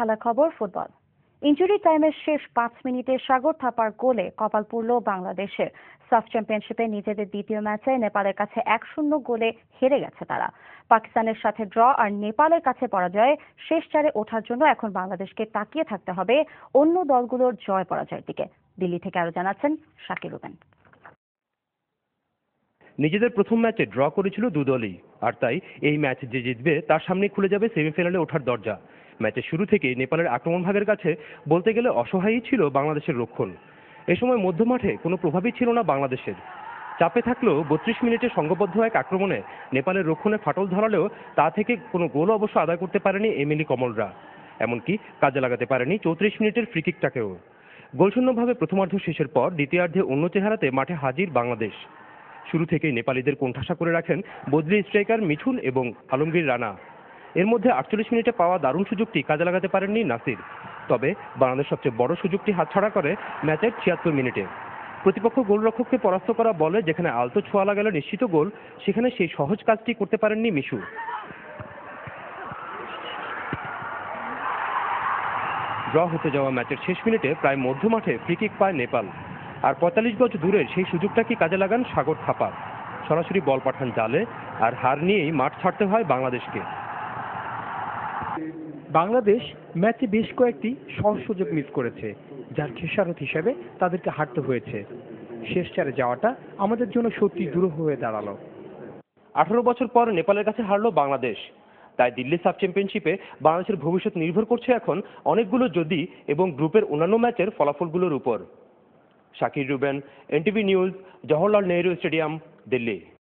খেলা খবর football injury টাইমের শেষ পাঁচ মিনিটে সাগর থাপার গোলে কপাল পুরল বাংলাদেশের সাফ চ্যাম্পিয়নশিপে নিজেদের দ্বিতীয় ম্যাচে নেপালের কাছে এক শূন্য গোলে হেরে গেছে তারা পাকিস্তানের সাথে ড্র আর নেপালের কাছে পরাজয়ে শেষ চারে ওঠার জন্য এখন বাংলাদেশকে তাকিয়ে থাকতে হবে অন্য দলগুলোর জয় পরাজয়ের দিকে দিল্লি থেকে আরো জানাচ্ছেন শাকির রুবেন নিজেদের প্রথম ম্যাচে ড্র করেছিল দু দলই আর তাই এই ম্যাচ যে জিতবে তার সামনে খুলে যাবে সেমিফাইনালে ওঠার দরজা ম্যাচের শুরু থেকেই নেপালের আক্রমণভাগের কাছে বলতে গেলে অসহায়ই ছিল বাংলাদেশের রক্ষণ এ সময় মধ্যমাঠে কোনো প্রভাবই ছিল না বাংলাদেশের চাপে থাকলেও বত্রিশ মিনিটে সংঘবদ্ধ এক আক্রমণে নেপালের রক্ষণে ফাটল ধরালেও তা থেকে কোনো গোল অবশ্য আদায় করতে পারেনি এমিলি কমলরা এমনকি কাজে লাগাতে পারেনি চৌত্রিশ মিনিটের ফ্রিকিকটাকেও গোলশূন্যভাবে প্রথমার্ধ শেষের পর দ্বিতীয়ার্ধে অন্য চেহারাতে মাঠে হাজির বাংলাদেশ শুরু থেকেই নেপালিদের কোণঠাসা করে রাখেন বদলি স্ট্রাইকার মিঠুন এবং আলমগীর রানা এর মধ্যে আটচল্লিশ মিনিটে পাওয়া দারুণ সুযোগটি কাজে লাগাতে পারেননি নাসির তবে বাংলাদেশ সবচেয়ে বড় সুযোগটি হাতছাড়া করে ম্যাচের ছিয়াত্তর মিনিটে প্রতিপক্ষ গোলরক্ষককে পরাস্ত করা বলে যেখানে আলতো ছোঁয়া লাগালো নিশ্চিত গোল সেখানে সেই সহজ কাজটি করতে পারেননি মিশু ড্র হতে যাওয়া ম্যাচের শেষ মিনিটে প্রায় মধ্য মাঠে ফ্রিকিক পায় নেপাল আর পঁয়তাল্লিশ গজ দূরের সেই সুযোগটাকে কাজে লাগান সাগর থাপা সরাসরি বল পাঠান জালে আর হার নিয়েই মাঠ ছাড়তে হয় বাংলাদেশকে বাংলাদেশ ম্যাচে বেশ কয়েকটি সহজ সুযোগ মিস করেছে যার খেসারত হিসেবে তাদেরকে হারতে হয়েছে শেষ চারে যাওয়াটা আমাদের জন্য সত্যি দূর হয়ে দাঁড়ালো আঠারো বছর পর নেপালের কাছে হারলো বাংলাদেশ তাই দিল্লি সাব চ্যাম্পিয়নশিপে বাংলাদেশের ভবিষ্যৎ নির্ভর করছে এখন অনেকগুলো যদি এবং গ্রুপের অন্যান্য ম্যাচের ফলাফলগুলোর উপর Shakir Ruben NTV news Jawaharlal Nehru stadium Delhi